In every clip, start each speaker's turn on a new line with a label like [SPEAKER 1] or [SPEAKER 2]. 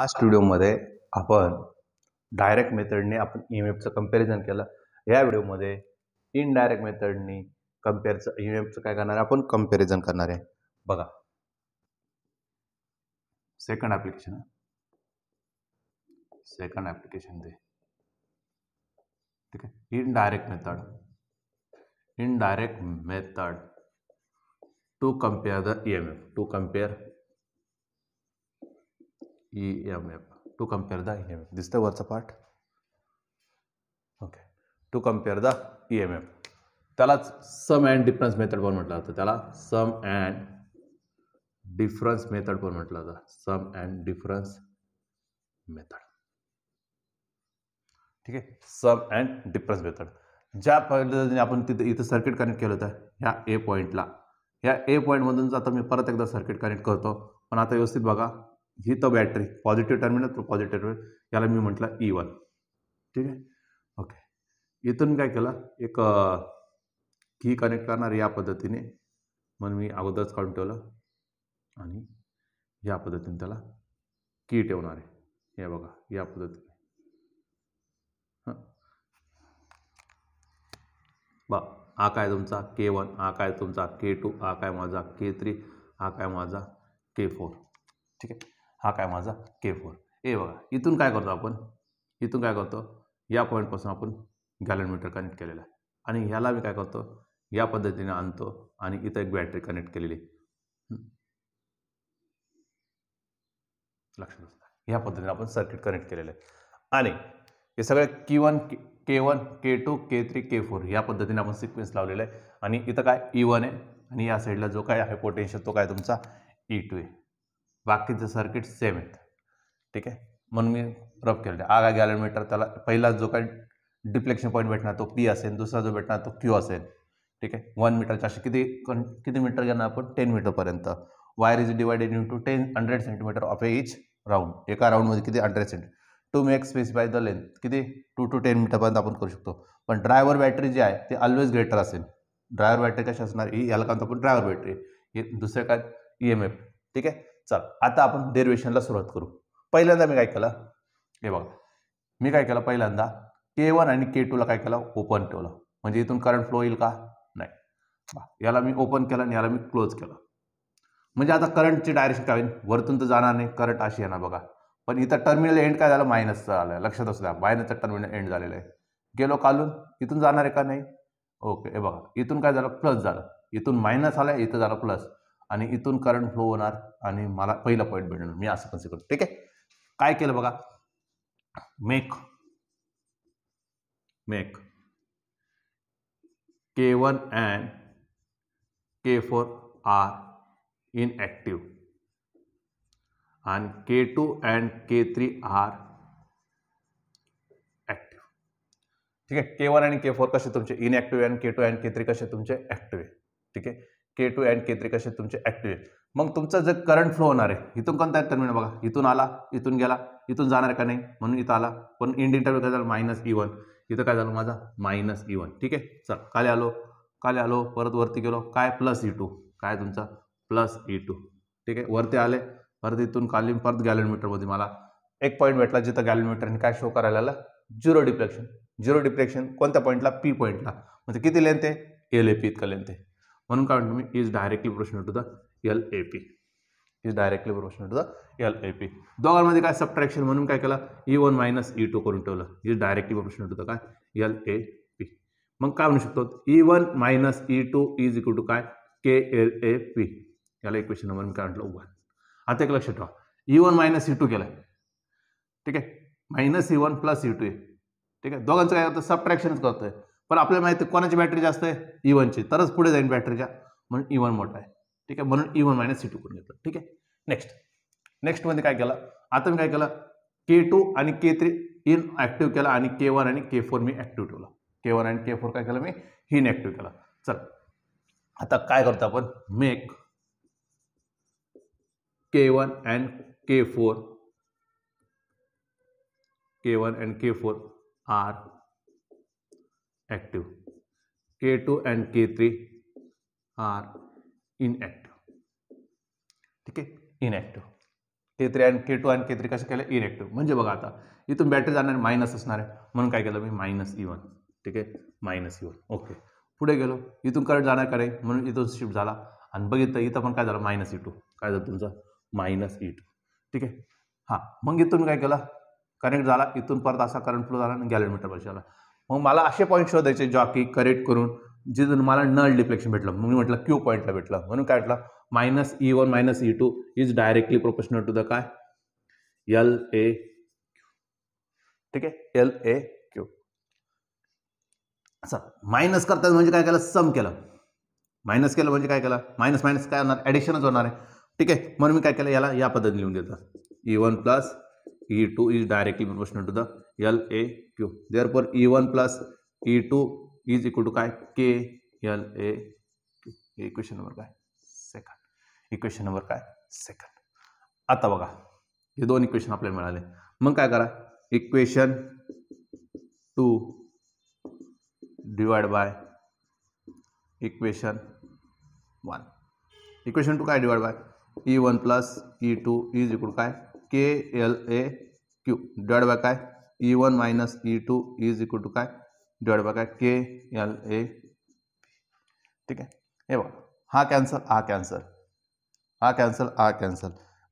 [SPEAKER 1] आज स्टुडिओमध्ये आपण डायरेक्ट मेथडने आपण ई एम एफचं कम्पॅरिझन केलं या व्हिडिओमध्ये इनडायरेक्ट मेथडनी कम्पेअरचं ई एम एफचं काय करणार आहे आपण कम्पॅरिझन करणार आहे बघा सेकंड ॲप्लिकेशन सेकंड ॲप्लिकेशन दे ठीक आहे indirect method indirect method to compare the E M F to compare E M F to compare the E M F दिसतं वरचा part okay to compare the E M F त्यालाच some and difference method पण म्हटलं जातं त्याला सम and difference method पण म्हटलं जातं सम अँड डिफरन्स मेथड ठीक आहे सम अँड डिफरन्स मेथड ज्या पद्धतीने आपण तिथे इथं सर्किट कनेक्ट केलं होतं ह्या ए पॉईंटला ह्या ए पॉईंटमधूनच आता मी परत एकदा सर्किट कनेक्ट करतो पण आता व्यवस्थित बघा ही तर बॅटरी पॉझिटिव्ह टर्मिनल तो पॉझिटिव्ह टर्मिनल याला मी म्हटलं ई e वन ठीक आहे ओके इथून काय केलं एक की कनेक्ट करणार या पद्धतीने म्हणून मी अगोदरच काढून ठेवलं आणि या पद्धतीने त्याला की ठेवणार आहे हे बघा या पद्धतीने हां बा हा काय तुमचा के वन हा काय तुमचा के टू हा काय माझा के थ्री हा काय माझा के फोर ठीक आहे हा काय माझा के फोर ए बघा इथून काय करतो आपण इथून काय करतो या पॉईंटपासून आपण गॅलनमीटर कनेक्ट केलेला आहे आणि ह्याला मी काय करतो या पद्धतीने आणतो आणि इथं एक बॅटरी कनेक्ट केलेली लक्षात असतं ह्या पद्धतीने आपण सर्किट कनेक्ट केलेलं आहे आणि हे सगळे की one K one K two K three K four या पद्धतीने आपण सिक्वेन्स लावलेला आहे आणि इथं काय ई e वन आहे आणि या साईडला जो काय आहे पोटेन्शियल तो काय तुमचा ई e टू आहे बाकीचं सर्किट सेम ठीक आहे म्हणून मी रब केलं आगा मीटर त्याला पहिला जो काही डिप्लेक्शन पॉईंट भेटणार तो पी असेल दुसरा जो भेटणार तो क्यू असेल ठीक आहे वन मीटरच्या असे किती किती मीटर घेणार आपण टेन मीटरपर्यंत wire is divided into ten hundred centimetre of a each round एका राऊंडमध्ये किती hundred centi to make space by the length किती टू टू टेन मीटरपर्यंत आपण करू शकतो पण ड्रायवर बॅटरी जी आहे ते ऑलवेज ग्रेटर असेल ड्रायवर बॅटरी कशी असणार ही याला काय आपण ड्रायव्हर बॅटरी दुसरं काय ई एम एफ ठीक आहे चल आता आपण डेरिवेशनला सुरुवात करू पहिल्यांदा मी काय केलं हे बघा मी काय केलं पहिल्यांदा के वन आणि के टूला काय केलं ओपन ठेवलं म्हणजे इथून करंट फ्लो येईल का नाही याला मी ओपन केलं आणि याला मी क्लोज केलं म्हणजे आता करंटची डायरेक्शन काय होईल वरतून तर जाणार नाही करंट अशी येणार बघा पण इथं टर्मिनल एंड काय झालं मायनसचं आलं लक्षात असू द्या मायनसचं टर्मिनल एंड झालेलं आहे गेलो कालून इथून जाणार आहे का नाही ओके हे बघा इथून काय झालं प्लस झालं इथून मायनस आलं इथं झालं प्लस आणि इथून करंट फ्लो होणार आणि मला पहिला पॉईंट भेटणार मी असं कन्सिडर करतो ठीक आहे काय केलं बघा make make K one and K four are inactive आणि K two and K three are active ठीक आहे के वन आणि के फोर कसे तुमचे inactive and K two and K three कसे तुमचे ॲक्टिव्ह ठीक आहे K two and K three कसे तुमचे ॲक्टिव्ह मग तुमचा जे करंट फ्लो होणार आहे इथून कोणता तर टर्मिनल बघा इथून आला इथून गेला इथून जाणार का नाही म्हणून इथं आला पण इंड इंटरव्ह्यू काय झालं मायनस इवन e इथं काय झालं माझा मायनस इवन ठीक आहे चल काले आलो काले आलो परत वरती गेलो काय प्लस ई टू काय तुमचा प्लस ई टू ठीक आहे वरती आले परत इथून काली परत गॅलोमीटरमध्ये मला एक पॉईंट भेटला जिथं गॅलोमीटरने काय शो करायला आला झिरो डिप्रेक्शन झिरो डिप्रेक्शन कोणत्या पॉईंटला पी पॉईंटला म्हणजे किती लेंथ आहे एल ए पी इतकं लेंथ आहे म्हणून काय म्हणतो मी is directly proportional to the L A P is directly proportional to the L A P दोघांमध्ये काय सबट्रॅक्शन म्हणून काय केलं E one minus E two करून ठेवलं is directly proportional to the काय एल ए पी मग काय म्हणू शकतो E one minus E two is equal to काय के एल ए पी याला इक्वेशन नंबर मी काय म्हटलं वन आता एक लक्षात ठेवा E one minus E two केलं ठीक आहे minus E one plus E two ठीक आहे दोघांचं काय करतं सबट्रॅक्शनच करतोय पण आपल्याला माहिती कोणाची बॅटरी जास्त आहे इवनची e तरच पुढे जाईन बॅटरीच्या म्हणून ई e वन मोठा आहे ठीक आहे म्हणून E one minus C two करून घेतलं ठीक आहे नेक्स्ट नेक्स्टमध्ये काय केलं आता मी काय केलं के टू आणि के थ्री इन ॲक्टिव्ह केला आणि के वन आणि के फोर मी ऍक्टिव्ह ठेवला के वन आणि के फोर काय केलं मी इन ॲक्टिव्ह केला चल आता काय करतो आपण make K one and K four K one and K four are active. K2 and K3 are inactive. ठीक आहे इनॅक्टिव्ह के थ्री आणि के टू आणि के थ्री कसं केलं इनॅक्टिव्ह म्हणजे बघा आता इथून बॅटरी जाणार मायनस असणार आहे म्हणून काय केलं मी मायनस इवन e ठीक आहे मायनस इवन ओके पुढे गेलो इथून करंट जाणार काय म्हणून इथून शिफ्ट झाला आणि बघितलं इथं पण काय झालं मायनस ई टू काय झालं तुमचं मायनस ई टू ठीक आहे हां मग इथून काय केलं कनेक्ट झाला इथून परत असा करंट फ्लो झाला आणि गॅलोमीटर मीटरवर आला मग मला असे पॉईंट शोधायचे जॉकी करेक्ट करून जिथून मला नल डिफ्लेक्शन भेटलं मी म्हटलं क्यू पॉईंटला भेटलं म्हणून काय म्हटलं minus E one minus E two is directly proportional to the काय एल ए ठीक आहे एल ए क्यू असं मायनस करतात म्हणजे काय केलं सम केलं मायनस केलं म्हणजे काय केलं मायनस मायनस काय होणार ॲडिशनच होणार आहे ठीक आहे म्हणून मी काय केलं याला या पद्धतीने लिहून देतो E one plus E two is directly proportional to the L A Q therefore E one plus E two is equal to काय K L A equation number का सेकंड इक्वेशन नंबर का second आता बघा हे दोन equation अपने मिला मग काय करा equation two divide by equation one equation two का divide by E one plus E two is equal काय K L A Q divide by का E one minus E two is equal to काय divide by काय K L A ठीक आहे हे बघा हा कॅन्सल आ कॅन्सल हा कॅन्सल आ कॅन्सल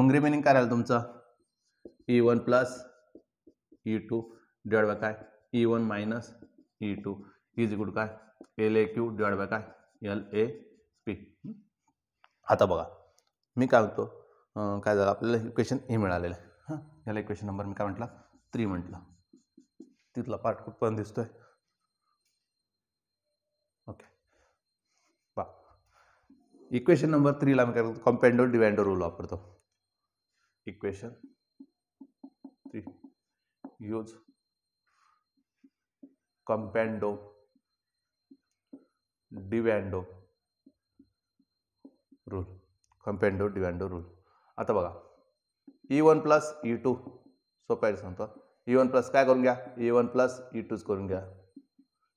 [SPEAKER 1] मग रिमेनिंग काय राहिलं तुमचं E one plus E two divide by काय E one minus E two is equal to काय L A Q divide by काय एल ए पी आता बघा मी काय म्हणतो काय झालं आपल्याला इक्वेशन ए मिळालेलं आहे हां याला इक्वेशन नंबर मी काय म्हटला थ्री म्हटलं तिथला पार्ट पण दिसतोय ओके बा इक्वेशन नंबर थ्रीला मी काय कॉम्पेंडो रूल वापरतो equation three use componendo dividendo rule componendo dividendo rule आता बघा E one plus E two सोपं सांगतो ए वन प्लस काय करून घ्या ए वन प्लस ई टूच करून घ्या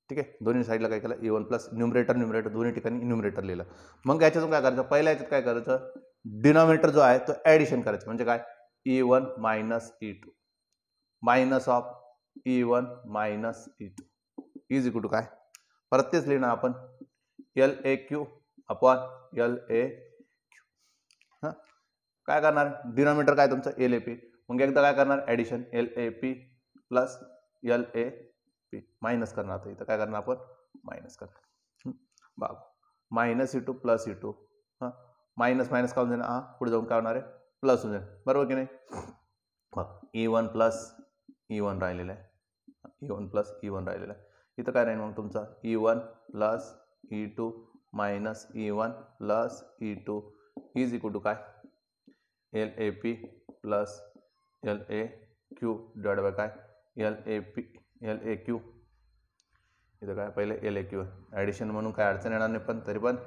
[SPEAKER 1] ठीक आहे दोन्ही साईडला काय केलं A one plus numerator numerator दोन्ही ठिकाणी न्युमरेटर लिहिलं मग याच्यातून काय करायचं पहिल्या याच्यात काय करायचं डिनॉमिनेटर जो आहे तो ॲडिशन करायचं म्हणजे काय E one minus E two minus of E one minus E two is equal to काय परत तेच लिहिणं आपण L A Q upon L A Q हां काय करणार डिनॉमिनेटर काय तुमचं एल ए पी मग एकदा काय करणार addition L A P plus L A P minus करणार आता इथं काय करणार आपण मायनस करणार बा minus E two plus E two हां मायनस मायनस काय होऊन जाईल हां पुढे जाऊन काय होणार आहे प्लस होऊन जाईल बरोबर की नाही बघ E one plus E one राहिलेलं आहे E one plus E one राहिलेलं आहे इथं काय राहील मग तुमचा E one plus E two minus E one plus E two is equal to काय L A P plus L A Q divide by काय L A P L A Q इथं काय पहिले एल ए क्यू ॲडिशन म्हणून काय अडचण येणार नाही पण तरी पण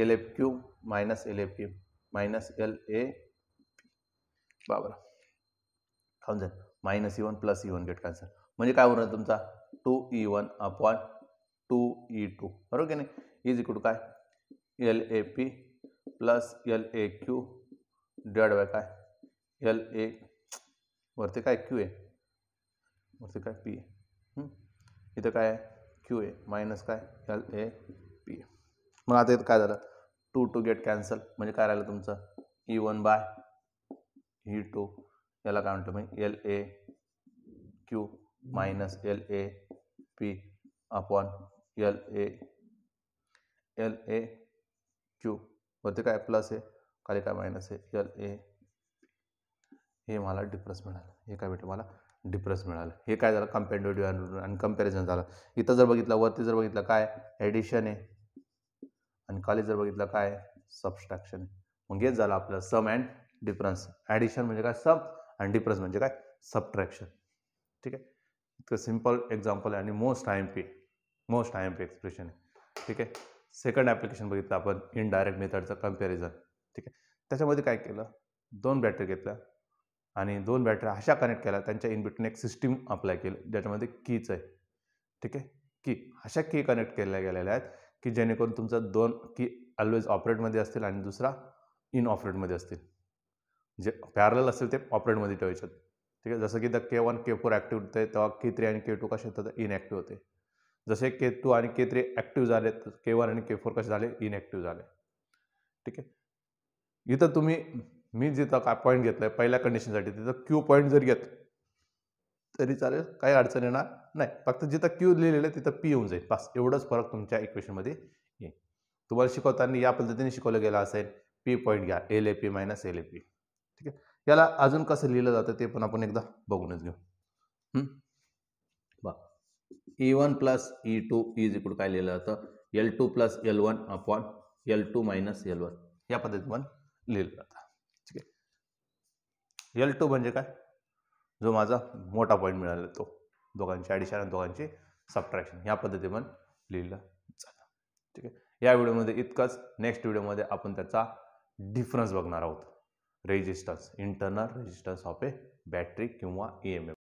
[SPEAKER 1] L F Q minus L F Q minus L A बाबरा खाऊन जाईल minus E one plus E one get sir म्हणजे काय उरणार तुमचा two E one upon two E two बरोबर की नाही इज इकडू काय L A P plus L A Q divide by काय एल ए वरती काय क्यू आहे वरती काय पी आहे इथं काय आहे क्यू आहे मायनस काय एल ए पी आहे मग आता इथं काय झालं टू टू गेट कॅन्सल म्हणजे काय राहिलं तुमचं E one by E two याला काय म्हणतो मी L A Q minus L A P upon L A L A Q वरती काय प्लस आहे खाली काय मायनस आहे एल ए हे मला डिफरन्स मिळालं हे काय भेटलं मला डिफरन्स मिळालं हे काय झालं कंपेंडेटिव्ह आणि कम्पॅरिझन झालं इथं जर बघितलं वरती जर बघितलं काय ॲडिशन आहे आणि खाली जर बघितलं काय सबस्ट्रॅक्शन आहे मग हेच झालं आपलं सम अँड डिफरन्स ॲडिशन म्हणजे काय सम अँड डिफरन्स म्हणजे काय सबट्रॅक्शन ठीक आहे इतकं सिम्पल एक्झाम्पल आहे आणि most I M P most I M P expression आहे ठीक आहे सेकंड ॲप्लिकेशन बघितलं आपण इनडायरेक्ट मेथडचं कम्पॅरिझन ठीक आहे त्याच्यामध्ये काय केलं दोन बॅटरी घेतल्या आणि दोन बॅटऱ्या अशा कनेक्ट केल्या त्यांच्या इनबिटून एक सिस्टीम अप्लाय केलं ज्याच्यामध्ये कीच आहे ठीक आहे की अशा की कनेक्ट केल्या गेलेल्या आहेत की जेणेकरून तुमचा दोन की ऑलवेज ऑपरेटमध्ये असतील आणि दुसरा इन ऑपरेटमध्ये असतील जे पॅरल असेल ते ऑपरेटमध्ये ठेवायचे ठीक आहे जसं की the K one K four active होते तेव्हा के थ्री आणि के टू कसे होतात इनॲक्टिव्ह होते जसे के टू आणि के थ्री ॲक्टिव्ह झाले तर के वन आणि के फोर कसे झाले इनॲक्टिव्ह झाले ठीक आहे इथं तुम्ही मी जिथं काय पॉईंट घेतलाय आहे पहिल्या कंडिशनसाठी तिथं क्यू पॉईंट जर घेत तरी चालेल काही अडचण येणार नाही फक्त जिथं क्यू लिहिलेलं आहे तिथं पी येऊन जाईल पास एवढंच फरक तुमच्या इक्वेशनमध्ये येईल तुम्हाला शिकवताना या पद्धतीने शिकवलं गेलं असेल पी पॉईंट घ्या L A P minus L A P ठीक आहे याला अजून कसं लिहिलं जातं ते पण आपण एकदा बघूनच घेऊ बा E one plus E two is इकडून काय लिहिलं जातं L two plus L one upon L two minus L one या पद्धतीने पण लिहिलं जातं एल टू म्हणजे काय जो माझा मोठा पॉईंट मिळाला तो दोघांची ॲडिशन आणि दोघांची सबट्रॅक्शन ह्या पण लिहिलं जातं ठीक आहे या व्हिडिओमध्ये इतकंच नेक्स्ट व्हिडिओमध्ये आपण त्याचा डिफरन्स बघणार आहोत resistance internal resistance of a battery किंवा ई e एम